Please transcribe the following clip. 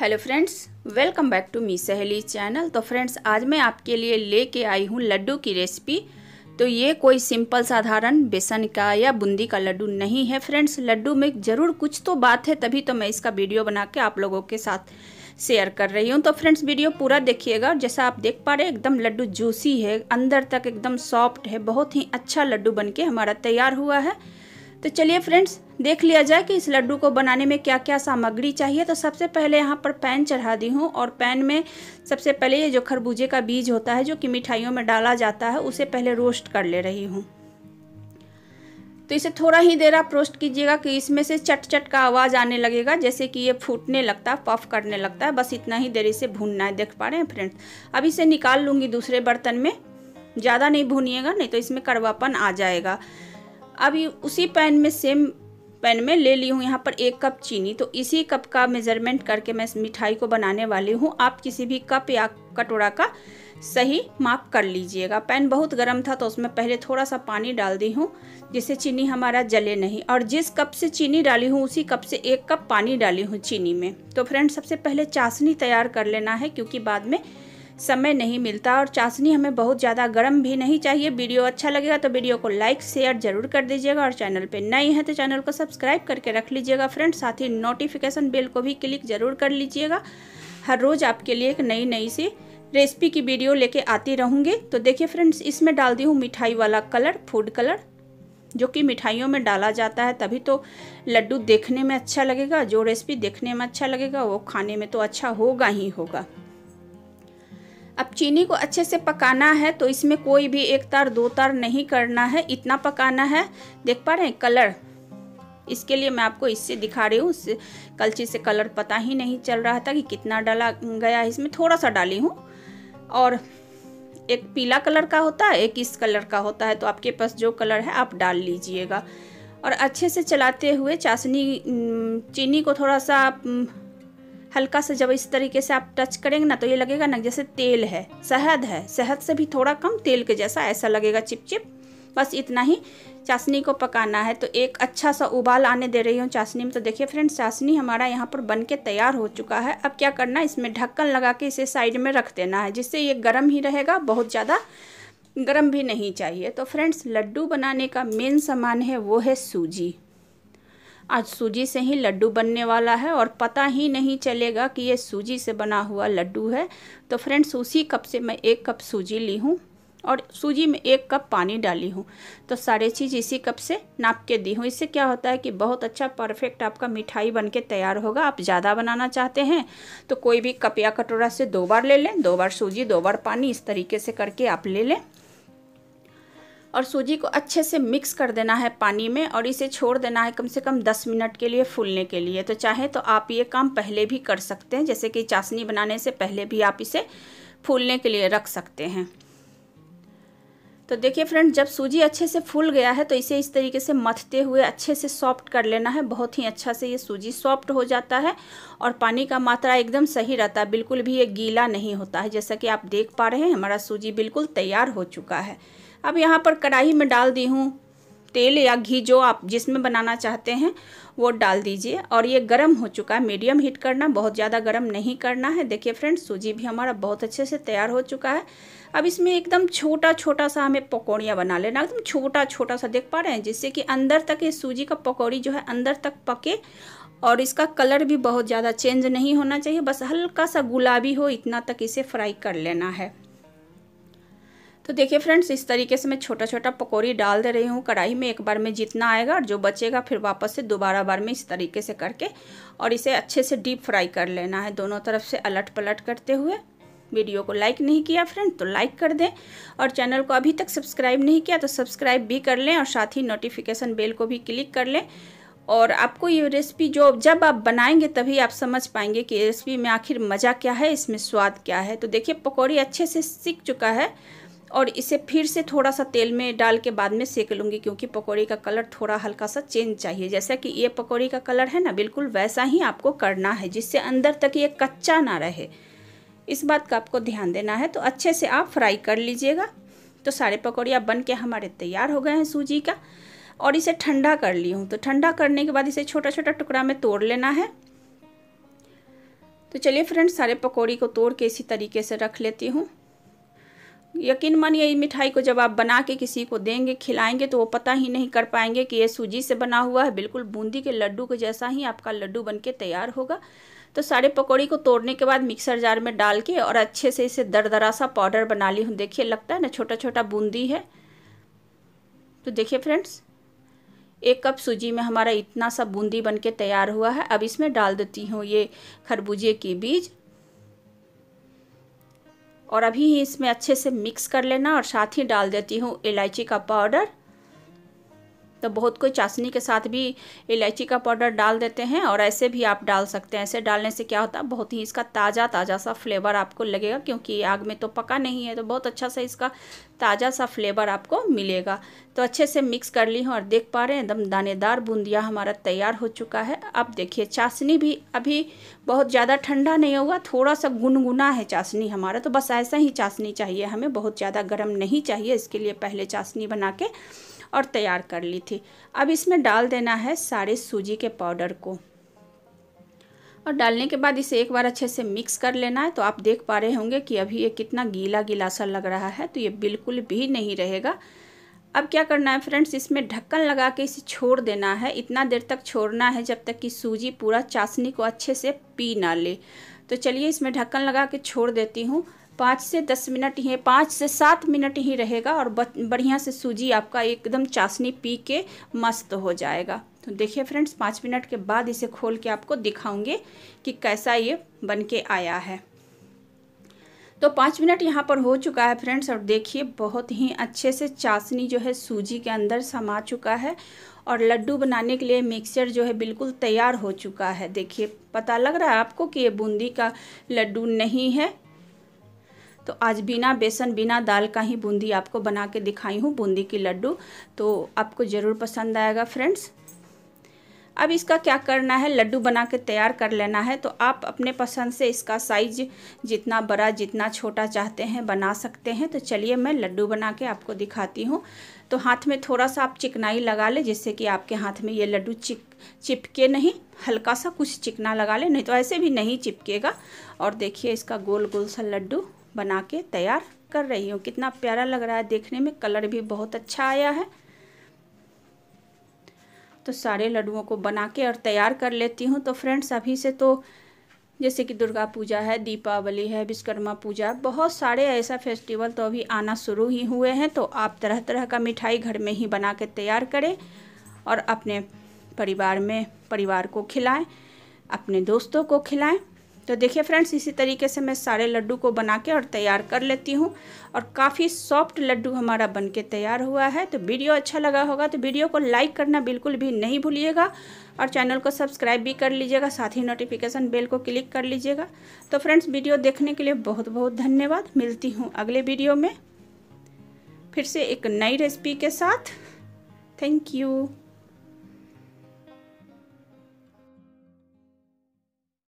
hello friends welcome back to me Saheli channel तो friends आज मैं आपके लिए लेके आई हूँ लड्डू की रेसिपी तो ये कोई सिंपल साधारण बेसन का या बूंदी का लड्डू नहीं है फ्रेंड्स लड्डू में ज़रूर कुछ तो बात है तभी तो मैं इसका वीडियो बना के आप लोगों के साथ शेयर कर रही हूँ तो फ्रेंड्स वीडियो पूरा देखिएगा जैसा आप देख पा रहे हैं एकदम लड्डू जूसी है अंदर तक एकदम सॉफ्ट है बहुत ही अच्छा लड्डू बन के हमारा तैयार हुआ है तो चलिए फ्रेंड्स देख लिया जाए कि इस लड्डू को बनाने में क्या क्या सामग्री चाहिए तो सबसे पहले यहाँ पर पैन चढ़ा दी हूँ और पैन में सबसे पहले ये जो खरबूजे का बीज होता है जो कि मिठाइयों में डाला जाता है उसे पहले रोस्ट कर ले रही हूँ तो इसे थोड़ा ही देर आप रोस्ट कीजिएगा कि इसमें से चट चट का आवाज़ आने लगेगा जैसे कि ये फूटने लगता है पफ करने लगता है बस इतना ही देर इसे भूनना है देख पा रहे हैं फ्रेंड्स अब इसे निकाल लूँगी दूसरे बर्तन में ज़्यादा नहीं भूनिएगा नहीं तो इसमें कड़वापन आ जाएगा अब उसी पैन में सेम पैन में ले ली हूँ यहाँ पर एक कप चीनी तो इसी कप का मेज़रमेंट करके मैं इस मिठाई को बनाने वाली हूँ आप किसी भी कप या कटोरा का सही माप कर लीजिएगा पैन बहुत गर्म था तो उसमें पहले थोड़ा सा पानी डाल दी हूँ जिससे चीनी हमारा जले नहीं और जिस कप से चीनी डाली हूँ उसी कप से एक कप पानी डाली हूँ चीनी में तो फ्रेंड सबसे पहले चाशनी तैयार कर लेना है क्योंकि बाद में समय नहीं मिलता और चाशनी हमें बहुत ज़्यादा गर्म भी नहीं चाहिए वीडियो अच्छा लगेगा तो वीडियो को लाइक शेयर जरूर कर दीजिएगा और चैनल पर नए हैं तो चैनल को सब्सक्राइब करके रख लीजिएगा फ्रेंड साथ ही नोटिफिकेशन बिल को भी क्लिक ज़रूर कर लीजिएगा हर रोज़ आपके लिए एक नई नई सी रेसिपी की वीडियो लेके आती रहूँगी तो देखिए फ्रेंड्स इसमें डाल दी हूँ मिठाई वाला कलर फूड कलर जो कि मिठाइयों में डाला जाता है तभी तो लड्डू देखने में अच्छा लगेगा जो रेसिपी देखने में अच्छा लगेगा वो खाने में तो अच्छा होगा ही होगा अब चीनी को अच्छे से पकाना है तो इसमें कोई भी एक तार दो तार नहीं करना है इतना पकाना है देख पा रहे हैं कलर इसके लिए मैं आपको इससे दिखा रही हूँ कलची से कलर पता ही नहीं चल रहा था कि कितना डाला गया है इसमें थोड़ा सा डाली हूँ और एक पीला कलर का होता है एक इस कलर का होता है तो आपके पास जो कलर है आप डाल लीजिएगा और अच्छे से चलाते हुए चाशनी चीनी को थोड़ा सा हल्का सा जब इस तरीके से आप टच करेंगे ना तो ये लगेगा ना जैसे तेल है शहद है शहद से भी थोड़ा कम तेल के जैसा ऐसा लगेगा चिपचिप बस इतना ही चाशनी को पकाना है तो एक अच्छा सा उबाल आने दे रही हूँ चाशनी में तो देखिए फ्रेंड्स चाशनी हमारा यहाँ पर बन के तैयार हो चुका है अब क्या करना है इसमें ढक्कन लगा के इसे साइड में रख देना है जिससे ये गर्म ही रहेगा बहुत ज़्यादा गर्म भी नहीं चाहिए तो फ्रेंड्स लड्डू बनाने का मेन सामान है वो है सूजी आज सूजी से ही लड्डू बनने वाला है और पता ही नहीं चलेगा कि ये सूजी से बना हुआ लड्डू है तो फ्रेंड्स उसी कप से मैं एक कप सूजी ली हूँ और सूजी में एक कप पानी डाली हूँ तो सारे चीज़ इसी कप से नाप के दी हूँ इससे क्या होता है कि बहुत अच्छा परफेक्ट आपका मिठाई बन के तैयार होगा आप ज़्यादा बनाना चाहते हैं तो कोई भी कप या कटोरा से दो बार ले लें दो बार सूजी दो बार पानी इस तरीके से करके आप ले लें और सूजी को अच्छे से मिक्स कर देना है पानी में और इसे छोड़ देना है कम से कम 10 मिनट के लिए फूलने के लिए तो चाहे तो आप ये काम पहले भी कर सकते हैं जैसे कि चाशनी बनाने से पहले भी आप इसे फूलने के लिए रख सकते हैं तो देखिए फ्रेंड जब सूजी अच्छे से फूल गया है तो इसे इस तरीके से मथते हुए अच्छे से सॉफ्ट कर लेना है बहुत ही अच्छा से ये सूजी सॉफ्ट हो जाता है और पानी का मात्रा एकदम सही रहता है बिल्कुल भी ये गीला नहीं होता है जैसा कि आप देख पा रहे हैं हमारा सूजी बिल्कुल तैयार हो चुका है अब यहाँ पर कढ़ाई में डाल दी हूँ तेल या घी जो आप जिसमें बनाना चाहते हैं वो डाल दीजिए और ये गर्म हो चुका है मीडियम हीट करना बहुत ज़्यादा गर्म नहीं करना है देखिए फ्रेंड्स सूजी भी हमारा बहुत अच्छे से तैयार हो चुका है अब इसमें एकदम छोटा छोटा सा हमें पकौड़ियाँ बना लेना एकदम छोटा छोटा सा देख पा रहे हैं जिससे कि अंदर तक ये सूजी का पकौड़ी जो है अंदर तक पके और इसका कलर भी बहुत ज़्यादा चेंज नहीं होना चाहिए बस हल्का सा गुलाबी हो इतना तक इसे फ्राई कर लेना है तो देखिए फ्रेंड्स इस तरीके से मैं छोटा छोटा पकौड़ी डाल दे रही हूँ कढ़ाई में एक बार में जितना आएगा और जो बचेगा फिर वापस से दोबारा बार में इस तरीके से करके और इसे अच्छे से डीप फ्राई कर लेना है दोनों तरफ से अलट पलट करते हुए वीडियो को लाइक नहीं किया फ्रेंड तो लाइक कर दें और चैनल को अभी तक सब्सक्राइब नहीं किया तो सब्सक्राइब भी कर लें और साथ ही नोटिफिकेशन बेल को भी क्लिक कर लें और आपको ये रेसिपी जो जब आप बनाएंगे तभी आप समझ पाएंगे कि रेसिपी में आखिर मज़ा क्या है इसमें स्वाद क्या है तो देखिए पकौड़ी अच्छे से सीख चुका है और इसे फिर से थोड़ा सा तेल में डाल के बाद में सेक लूँगी क्योंकि पकौड़ी का कलर थोड़ा हल्का सा चेंज चाहिए जैसा कि ये पकौड़ी का कलर है ना बिल्कुल वैसा ही आपको करना है जिससे अंदर तक ये कच्चा ना रहे इस बात का आपको ध्यान देना है तो अच्छे से आप फ्राई कर लीजिएगा तो सारे पकौड़ियाँ बन के हमारे तैयार हो गए हैं सूजी का और इसे ठंडा कर ली हूँ तो ठंडा करने के बाद इसे छोटा छोटा टुकड़ा में तोड़ लेना है तो चलिए फ्रेंड्स सारे पकौड़ी को तोड़ के इसी तरीके से रख लेती हूँ यकीन मानिए मिठाई को जब आप बना के किसी को देंगे खिलाएंगे तो वो पता ही नहीं कर पाएंगे कि ये सूजी से बना हुआ है बिल्कुल बूंदी के लड्डू के जैसा ही आपका लड्डू बन के तैयार होगा तो सारे पकौड़ी को तोड़ने के बाद मिक्सर जार में डाल के और अच्छे से इसे दरदरा सा पाउडर बना ली हूँ देखिए लगता है ना छोटा छोटा बूंदी है तो देखिए फ्रेंड्स एक कप सूजी में हमारा इतना सा बूंदी बन के तैयार हुआ है अब इसमें डाल देती हूँ ये खरबूजे के बीज और अभी ही इसमें अच्छे से मिक्स कर लेना और साथ ही डाल देती हूँ इलायची का पाउडर तो बहुत कोई चाशनी के साथ भी इलायची का पाउडर डाल देते हैं और ऐसे भी आप डाल सकते हैं ऐसे डालने से क्या होता है बहुत ही इसका ताज़ा ताज़ा सा फ्लेवर आपको लगेगा क्योंकि आग में तो पका नहीं है तो बहुत अच्छा सा इसका ताज़ा सा फ्लेवर आपको मिलेगा तो अच्छे से मिक्स कर ली हूँ और देख पा रहे हैं एकदम दानेदार बूंदिया हमारा तैयार हो चुका है अब देखिए चाशनी भी अभी बहुत ज़्यादा ठंडा नहीं होगा थोड़ा सा गुनगुना है चाशनी हमारा तो बस ऐसा ही चाशनी चाहिए हमें बहुत ज़्यादा गर्म नहीं चाहिए इसके लिए पहले चाशनी बना के और तैयार कर ली थी अब इसमें डाल देना है सारे सूजी के पाउडर को और डालने के बाद इसे एक बार अच्छे से मिक्स कर लेना है तो आप देख पा रहे होंगे कि अभी ये कितना गीला गीला सा लग रहा है तो ये बिल्कुल भी नहीं रहेगा अब क्या करना है फ्रेंड्स इसमें ढक्कन लगा के इसे छोड़ देना है इतना देर तक छोड़ना है जब तक कि सूजी पूरा चाशनी को अच्छे से पी ना ले तो चलिए इसमें ढक्कन लगा के छोड़ देती हूँ पाँच से दस मिनट ही पाँच से सात मिनट ही रहेगा और बढ़िया से सूजी आपका एकदम चाशनी पी के मस्त हो जाएगा तो देखिए फ्रेंड्स पाँच मिनट के बाद इसे खोल के आपको दिखाऊंगे कि कैसा ये बन के आया है तो पाँच मिनट यहाँ पर हो चुका है फ्रेंड्स और देखिए बहुत ही अच्छे से चाशनी जो है सूजी के अंदर समा चुका है और लड्डू बनाने के लिए मिक्सचर जो है बिल्कुल तैयार हो चुका है देखिए पता लग रहा है आपको कि ये बूंदी का लड्डू नहीं है तो आज बिना बेसन बिना दाल का ही बूंदी आपको बना के दिखाई हूँ बूंदी की लड्डू तो आपको ज़रूर पसंद आएगा फ्रेंड्स अब इसका क्या करना है लड्डू बना के तैयार कर लेना है तो आप अपने पसंद से इसका साइज जितना बड़ा जितना छोटा चाहते हैं बना सकते हैं तो चलिए मैं लड्डू बना के आपको दिखाती हूँ तो हाथ में थोड़ा सा आप चिकनाई लगा ले जिससे कि आपके हाथ में ये लड्डू चिप चिपके नहीं हल्का सा कुछ चिकना लगा ले नहीं तो ऐसे भी नहीं चिपकेगा और देखिए इसका गोल गोल सा लड्डू बना के तैयार कर रही हूँ कितना प्यारा लग रहा है देखने में कलर भी बहुत अच्छा आया है तो सारे लड्डुओं को बना के और तैयार कर लेती हूँ तो फ्रेंड्स अभी से तो जैसे कि दुर्गा पूजा है दीपावली है विश्वकर्मा पूजा बहुत सारे ऐसा फेस्टिवल तो अभी आना शुरू ही हुए हैं तो आप तरह तरह का मिठाई घर में ही बना के तैयार करें और अपने परिवार में परिवार को खिलाएं अपने दोस्तों को खिलाएं तो देखिए फ्रेंड्स इसी तरीके से मैं सारे लड्डू को बना के और तैयार कर लेती हूँ और काफ़ी सॉफ्ट लड्डू हमारा बन के तैयार हुआ है तो वीडियो अच्छा लगा होगा तो वीडियो को लाइक करना बिल्कुल भी नहीं भूलिएगा और चैनल को सब्सक्राइब भी कर लीजिएगा साथ ही नोटिफिकेशन बेल को क्लिक कर लीजिएगा तो फ्रेंड्स वीडियो देखने के लिए बहुत बहुत धन्यवाद मिलती हूँ अगले वीडियो में फिर से एक नई रेसिपी के साथ थैंक यू